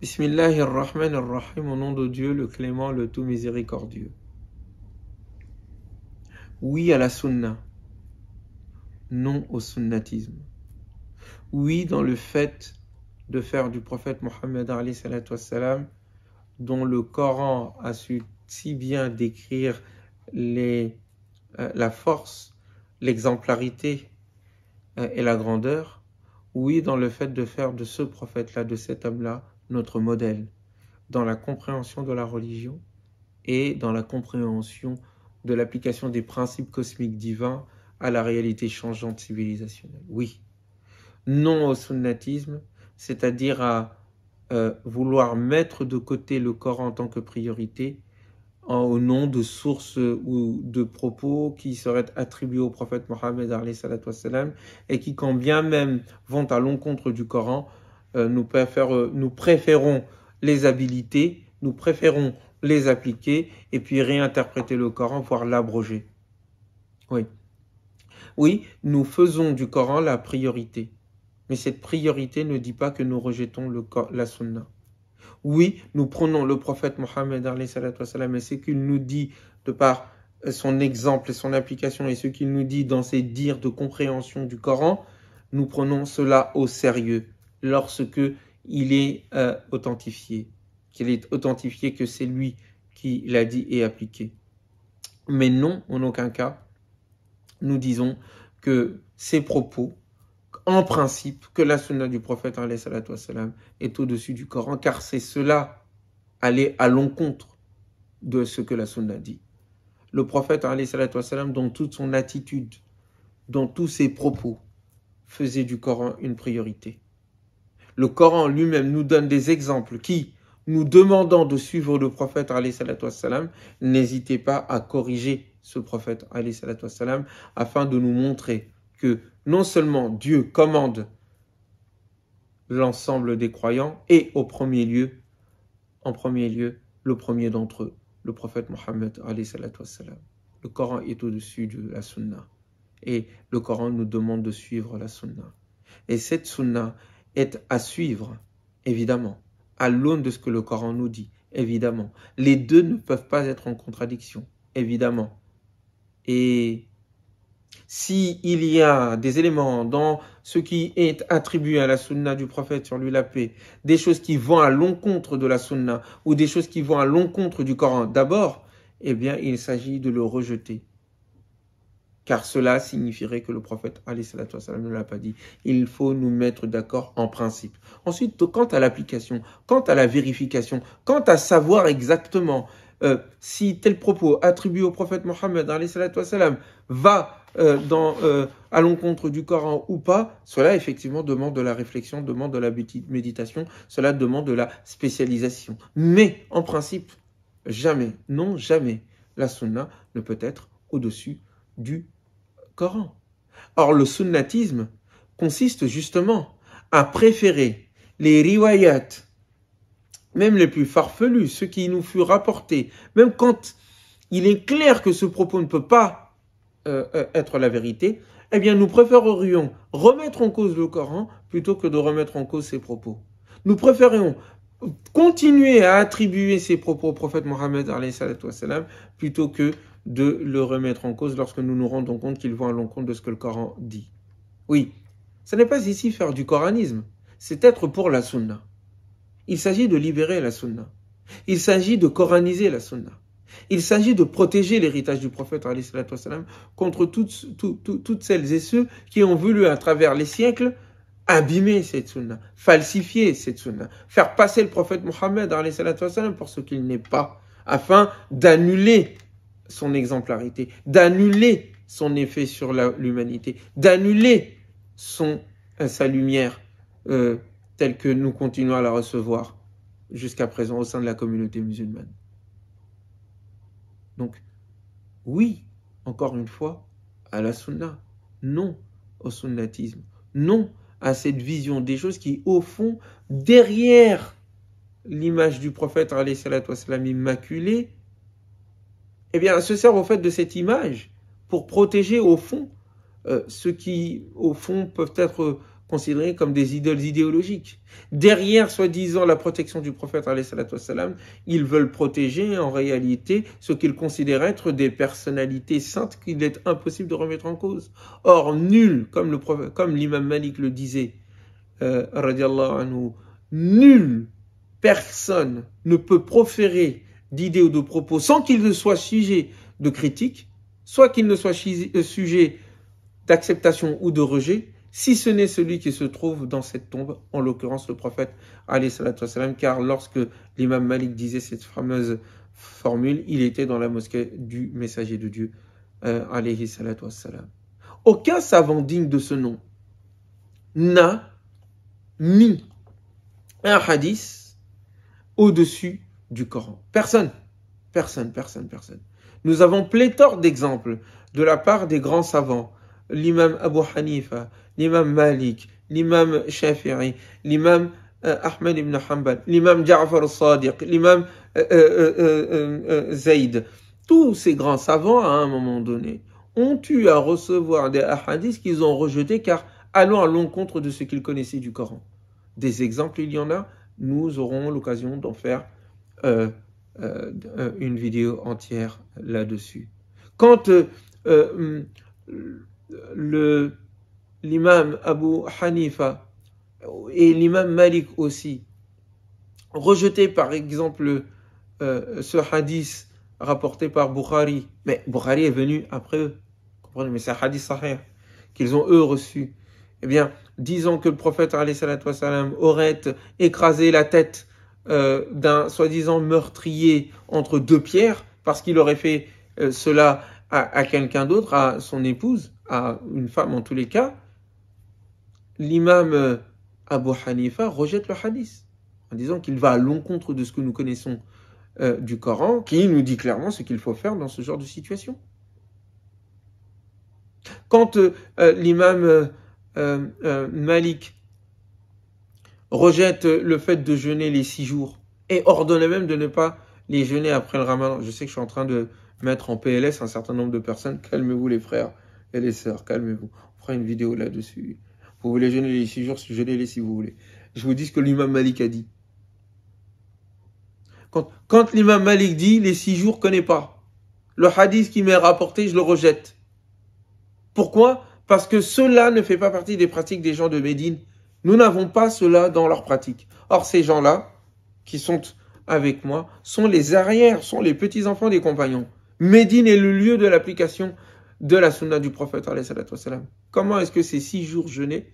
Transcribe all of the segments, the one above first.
Bismillahirrahmanirrahim, au nom de Dieu, le clément, le tout miséricordieux. Oui à la sunna, non au sunnatisme. Oui dans le fait de faire du prophète Mohammed dont le Coran a su si bien décrire euh, la force, l'exemplarité euh, et la grandeur, oui dans le fait de faire de ce prophète-là, de cet homme-là, notre modèle dans la compréhension de la religion et dans la compréhension de l'application des principes cosmiques divins à la réalité changeante civilisationnelle. Oui. Non au sunnatisme, c'est-à-dire à, euh, vouloir mettre de côté le Coran en tant que priorité au nom de sources ou de propos qui seraient attribués au prophète Mohammed et qui, quand bien même vont à l'encontre du Coran, euh, euh, nous, préférons, les habiliter, nous préférons les appliquer et puis réinterpréter le Coran, voire l'abroger. Oui. Oui, nous faisons du Coran la priorité. Mais cette priorité ne dit pas que nous rejetons le, la sunna. Oui, nous prenons le prophète Mohammed et ce qu'il nous dit de par euh, son exemple et son application et ce qu'il nous dit dans ses dires de compréhension du Coran, nous prenons cela au sérieux lorsque il est euh, authentifié, qu'il est authentifié que c'est lui qui l'a dit et appliqué. Mais non, en aucun cas, nous disons que ces propos, en principe, que la sunna du prophète sallam est au-dessus du Coran, car c'est cela aller à l'encontre de ce que la sunna dit. Le prophète, sallam dans toute son attitude, dans tous ses propos, faisait du Coran une priorité. Le Coran lui-même nous donne des exemples qui, nous demandant de suivre le prophète, n'hésitez pas à corriger ce prophète, afin de nous montrer que non seulement Dieu commande l'ensemble des croyants et au premier lieu, en premier lieu, le premier d'entre eux, le prophète Mohammed. Le Coran est au-dessus de la Sunna et le Coran nous demande de suivre la Sunna. Et cette Sunna, est à suivre, évidemment, à l'aune de ce que le Coran nous dit, évidemment. Les deux ne peuvent pas être en contradiction, évidemment. Et s'il il y a des éléments dans ce qui est attribué à la sunna du prophète sur lui la paix, des choses qui vont à l'encontre de la sunna ou des choses qui vont à l'encontre du Coran, d'abord, eh bien, il s'agit de le rejeter car cela signifierait que le prophète salam, ne l'a pas dit. Il faut nous mettre d'accord en principe. Ensuite, quant à l'application, quant à la vérification, quant à savoir exactement euh, si tel propos attribué au prophète Mohammed va euh, dans, euh, à l'encontre du Coran ou pas, cela effectivement demande de la réflexion, demande de la méditation, cela demande de la spécialisation. Mais en principe, jamais, non jamais, la sunna ne peut être au-dessus du Coran. Or, le sunnatisme consiste justement à préférer les riwayats, même les plus farfelus, ceux qui nous furent rapportés, même quand il est clair que ce propos ne peut pas euh, euh, être la vérité, eh bien nous préférerions remettre en cause le Coran plutôt que de remettre en cause ses propos. Nous préférerions continuer à attribuer ses propos au prophète Mohammed plutôt que de le remettre en cause lorsque nous nous rendons compte qu'ils vont à l'encontre de ce que le Coran dit. Oui, ce n'est pas ici faire du coranisme, c'est être pour la sunna. Il s'agit de libérer la sunna. Il s'agit de coraniser la sunna. Il s'agit de protéger l'héritage du prophète contre toutes, toutes celles et ceux qui ont voulu, à travers les siècles, abîmer cette sunna, falsifier cette sunna, faire passer le prophète Mohammed pour ce qu'il n'est pas, afin d'annuler son exemplarité, d'annuler son effet sur l'humanité, d'annuler euh, sa lumière euh, telle que nous continuons à la recevoir jusqu'à présent au sein de la communauté musulmane. Donc, oui, encore une fois, à la sunna, non au sunnatisme, non à cette vision des choses qui, au fond, derrière l'image du prophète, salam immaculé, eh bien, se servent au fait de cette image pour protéger au fond euh, ceux qui, au fond, peuvent être considérés comme des idoles idéologiques. Derrière, soi-disant, la protection du prophète, salam, ils veulent protéger en réalité ce qu'ils considèrent être des personnalités saintes qu'il est impossible de remettre en cause. Or, nul, comme, l'imam Malik le disait, euh, anhu, nul personne ne peut proférer d'idées ou de propos sans qu'il ne soit sujet de critique, soit qu'il ne soit euh, sujet d'acceptation ou de rejet, si ce n'est celui qui se trouve dans cette tombe, en l'occurrence le prophète alayhi car lorsque l'imam Malik disait cette fameuse formule, il était dans la mosquée du messager de Dieu euh, alayhi Aucun savant digne de ce nom n'a mis un hadith au-dessus du Coran. Personne. Personne, personne, personne. Nous avons pléthore d'exemples de la part des grands savants. L'imam Abu Hanifa, l'imam Malik, l'imam Shafi'i, l'imam euh, Ahmed ibn Hanbal, l'imam Ja'far al-Sadiq, l'imam euh, euh, Zayd. Tous ces grands savants, à un moment donné, ont eu à recevoir des hadiths qu'ils ont rejetés car allant à l'encontre de ce qu'ils connaissaient du Coran. Des exemples, il y en a. Nous aurons l'occasion d'en faire euh, euh, euh, une vidéo entière là-dessus. Quand l'imam Abu Hanifa et l'imam Malik aussi rejetaient par exemple ce hadith rapporté par Bukhari, mais Bukhari est venu après eux, comprenez, mais c'est un hadith sahih qu'ils ont eux reçu eh bien, disons que le prophète aurait écrasé la tête euh, d'un soi-disant meurtrier entre deux pierres, parce qu'il aurait fait euh, cela à, quelqu'un d'autre, à son épouse, à une femme en tous les cas, l'imam euh, Abu Hanifa rejette le hadith en disant qu'il va à l'encontre de ce que nous connaissons du Coran, qui nous dit clairement ce qu'il faut faire dans ce genre de situation. Quand l'imam Malik rejette le fait de jeûner les six jours et ordonne même de ne pas les jeûner après le ramadan. Je sais que je suis en train de mettre en PLS un certain nombre de personnes. Calmez-vous les frères et les sœurs, calmez-vous. On fera une vidéo là-dessus. Vous voulez jeûner les six jours, jeûnez-les si vous voulez. Je vous dis ce que l'imam Malik a dit. Quand, quand l'imam Malik dit les six jours, connais pas. Le hadith qui m'est rapporté, je le rejette. Pourquoi Parce que cela ne fait pas partie des pratiques des gens de Médine nous n'avons pas cela dans leur pratique. Or, ces gens-là, qui sont avec moi, sont les arrières, sont les petits-enfants des compagnons. Médine est le lieu de l'application de la sunna du prophète. Comment est-ce que ces six jours jeûnés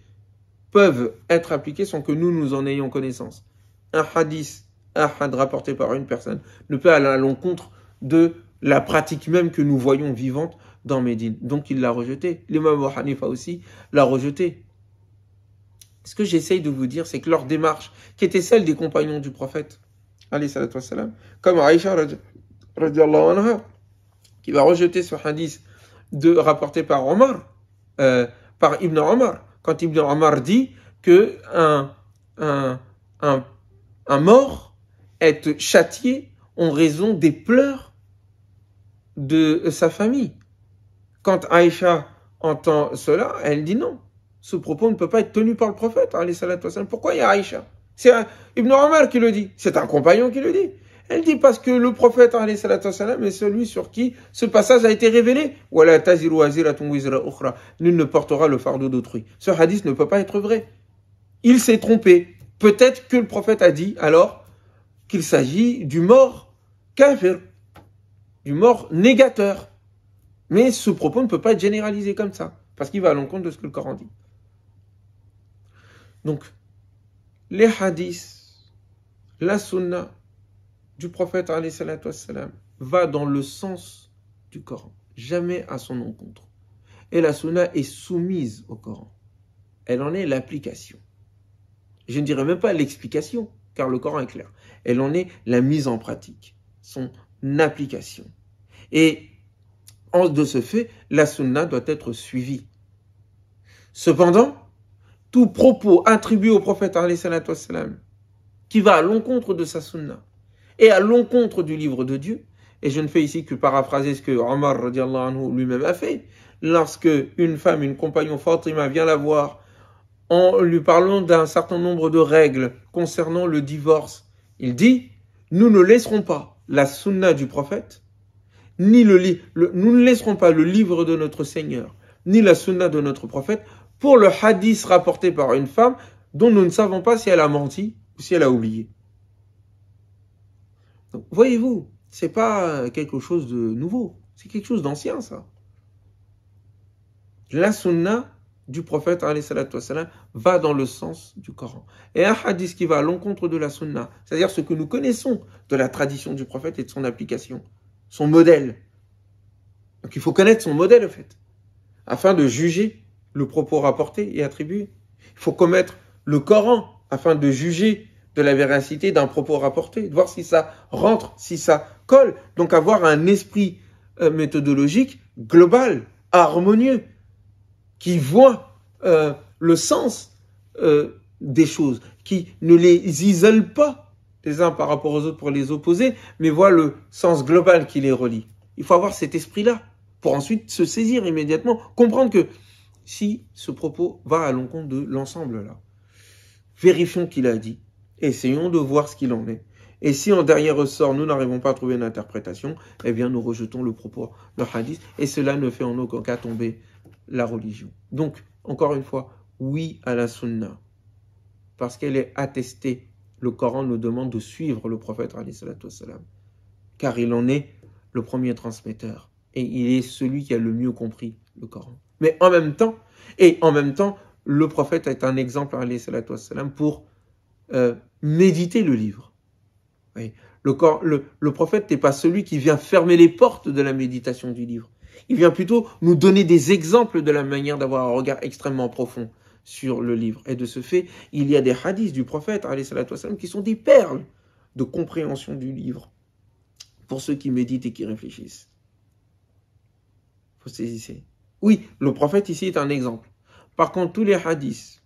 peuvent être appliqués sans que nous nous en ayons connaissance Un hadith, un hadith rapporté par une personne, ne peut aller à l'encontre de la pratique même que nous voyons vivante dans Médine. Donc il l'a rejeté. L'imam Hanifa aussi l'a rejeté. Ce que j'essaye de vous dire, c'est que leur démarche, qui était celle des compagnons du prophète, comme Aïcha anha, qui va rejeter ce hadith de, rapporté par Omar, euh, par Ibn Omar, quand Ibn Omar dit que un, un, un mort est châtié en raison des pleurs de sa famille. Quand Aïcha entend cela, elle dit non ce propos ne peut pas être tenu par le prophète. Pourquoi il y a Aïcha C'est Ibn Omar qui le dit, c'est un compagnon qui le dit. Elle dit parce que le prophète est celui sur qui ce passage a été révélé. Nul ne portera le fardeau d'autrui. Ce hadith ne peut pas être vrai. Il s'est trompé. Peut-être que le prophète a dit alors qu'il s'agit du mort kafir, du mort négateur. Mais ce propos ne peut pas être généralisé comme ça, parce qu'il va à l'encontre de ce que le Coran dit. Donc, les hadiths, la sunna du prophète wassalam, va dans le sens du Coran, jamais à son encontre. Et la sunna est soumise au Coran. Elle en est l'application. Je ne dirais même pas l'explication, car le Coran est clair. Elle en est la mise en pratique, son application. Et de ce fait, la sunna doit être suivie. Cependant, tout propos attribué au prophète qui va à l'encontre de sa sunna et à l'encontre du livre de Dieu, et je ne fais ici que paraphraser ce que Omar lui-même a fait, lorsque une femme, une compagnon Fatima vient la voir en lui parlant d'un certain nombre de règles concernant le divorce, il dit, nous ne laisserons pas la sunna du prophète, ni le, nous ne laisserons pas le livre de notre Seigneur, ni la sunna de notre prophète pour le hadith rapporté par une femme dont nous ne savons pas si elle a menti ou si elle a oublié. Voyez-vous, c'est pas quelque chose de nouveau, c'est quelque chose d'ancien ça. La sunna du prophète va dans le sens du Coran. Et un hadith qui va à l'encontre de la sunna, c'est-à-dire ce que nous connaissons de la tradition du prophète et de son application, son modèle. Donc il faut connaître son modèle, en fait, afin de juger le propos rapporté et attribué. Il faut commettre le Coran afin de juger de la véracité d'un propos rapporté, de voir si ça rentre, si ça colle. Donc avoir un esprit euh, méthodologique global, harmonieux, qui voit euh, le sens euh, des choses, qui ne les isole pas les uns par rapport aux autres pour les opposer, mais voit le sens global qui les relie. Il faut avoir cet esprit-là pour ensuite se saisir immédiatement, comprendre que si ce propos va à l'encontre de l'ensemble là. Vérifions qu'il a dit, essayons de voir ce qu'il en est. Et si en dernier ressort, nous n'arrivons pas à trouver une interprétation, eh bien nous rejetons le propos, de hadith, et cela ne fait en aucun cas tomber la religion. Donc, encore une fois, oui à la sunna, parce qu'elle est attestée. Le Coran nous demande de suivre le prophète, car il en est le premier transmetteur, et il est celui qui a le mieux compris le Coran. Mais en même temps, et en même temps, le prophète est un exemple, pour euh, méditer le livre. Le, prophète n'est pas celui qui vient fermer les portes de la méditation du livre. Il vient plutôt nous donner des exemples de la manière d'avoir un regard extrêmement profond sur le livre. Et de ce fait, il y a des hadiths du prophète, qui sont des perles de compréhension du livre pour ceux qui méditent et qui réfléchissent. Faut saisir. Oui, le prophète ici est un exemple. Par contre, tous les hadiths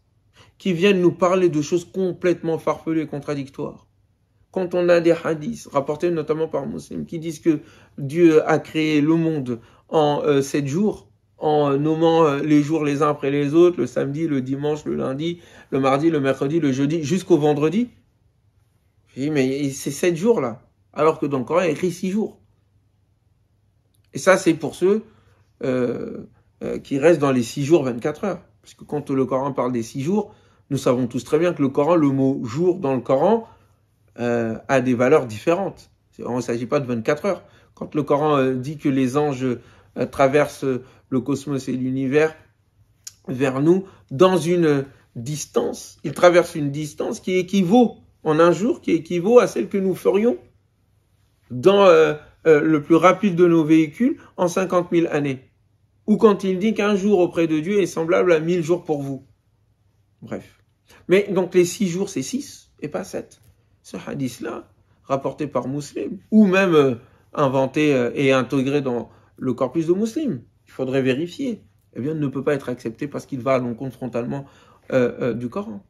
qui viennent nous parler de choses complètement farfelues et contradictoires, quand on a des hadiths rapportés notamment par Muslim qui disent que Dieu a créé le monde en euh, sept jours, en nommant euh, les jours les uns après les autres, le samedi, le dimanche, le lundi, le mardi, le mercredi, le jeudi, jusqu'au vendredi. Je mais c'est sept jours là, alors que dans le Coran, il écrit six jours. Et ça, c'est pour ceux euh, euh, qui reste dans les six jours, 24 heures. Parce que quand le Coran parle des six jours, nous savons tous très bien que le Coran, le mot jour dans le Coran, euh, a des valeurs différentes. On ne s'agit pas de 24 heures. Quand le Coran euh, dit que les anges traversent le cosmos et l'univers vers nous dans une distance, ils traversent une distance qui équivaut en un jour, qui équivaut à celle que nous ferions dans le plus rapide de nos véhicules en 50 000 années. Ou quand il dit qu'un jour auprès de Dieu est semblable à mille jours pour vous. Bref. Mais donc les six jours, c'est six et pas sept. Ce hadith-là, rapporté par Muslim, ou même euh, inventé euh, et intégré dans le corpus de Muslim, il faudrait vérifier, eh bien, ne peut pas être accepté parce qu'il va à l'encontre frontalement euh, du Coran.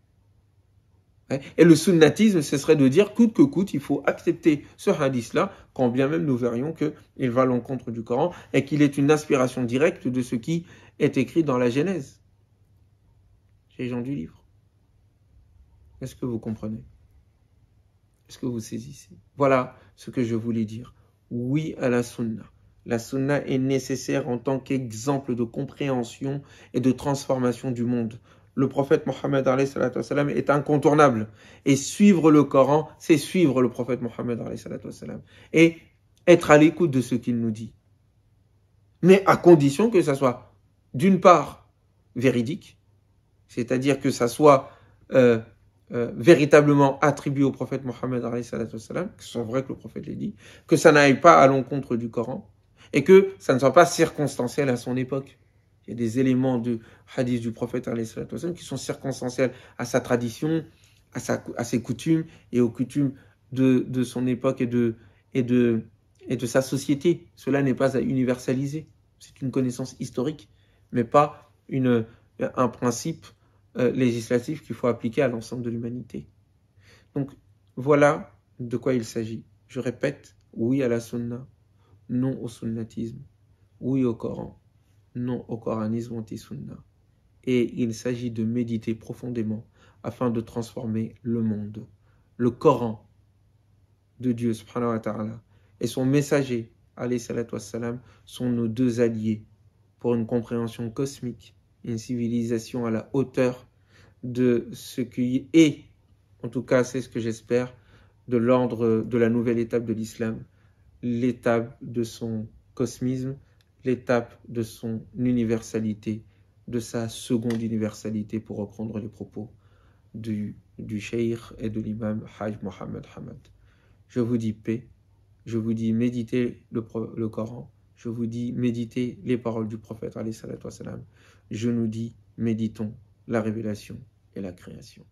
Hein? Et le sunnatisme, ce serait de dire coûte que coûte, il faut accepter ce hadith-là, quand bien même nous verrions qu'il va à l'encontre du Coran et qu'il est une inspiration directe de ce qui est écrit dans la Genèse, J'ai les gens du livre. Est-ce que vous comprenez Est-ce que vous saisissez Voilà ce que je voulais dire. Oui à la sunna. La sunna est nécessaire en tant qu'exemple de compréhension et de transformation du monde le prophète Mohammed est incontournable. Et suivre le Coran, c'est suivre le prophète Mohammed et être à l'écoute de ce qu'il nous dit. Mais à condition que ça soit, d'une part, véridique, c'est-à-dire que ça soit euh, euh, véritablement attribué au prophète Mohammed, que ce soit vrai que le prophète l'ait dit, que ça n'aille pas à l'encontre du Coran, et que ça ne soit pas circonstanciel à son époque. Il y a des éléments du hadith du prophète qui sont circonstanciels à sa tradition, à, sa, à ses coutumes et aux coutumes de, son époque et de, et, de, et de sa société. Cela n'est pas à universaliser. C'est une connaissance historique, mais pas une, un principe euh, législatif qu'il faut appliquer à l'ensemble de l'humanité. Donc voilà de quoi il s'agit. Je répète, oui à la sunna, non au sunnatisme, oui au Coran, non au coranisme anti-sunna. Et il s'agit de méditer profondément afin de transformer le monde. Le Coran de Dieu subhanahu et son messager alayhi salam, sont nos deux alliés pour une compréhension cosmique, une civilisation à la hauteur de ce qui est, en tout cas c'est ce que j'espère, de l'ordre de la nouvelle étape de l'islam, l'étape de son cosmisme, l'étape de son universalité, de sa seconde universalité, pour reprendre les propos du, du et de l'imam Hajj Mohamed Hamad. Je vous dis paix, je vous dis méditez le, Coran, je vous dis méditez les paroles du prophète, je nous dis méditons la révélation et la création.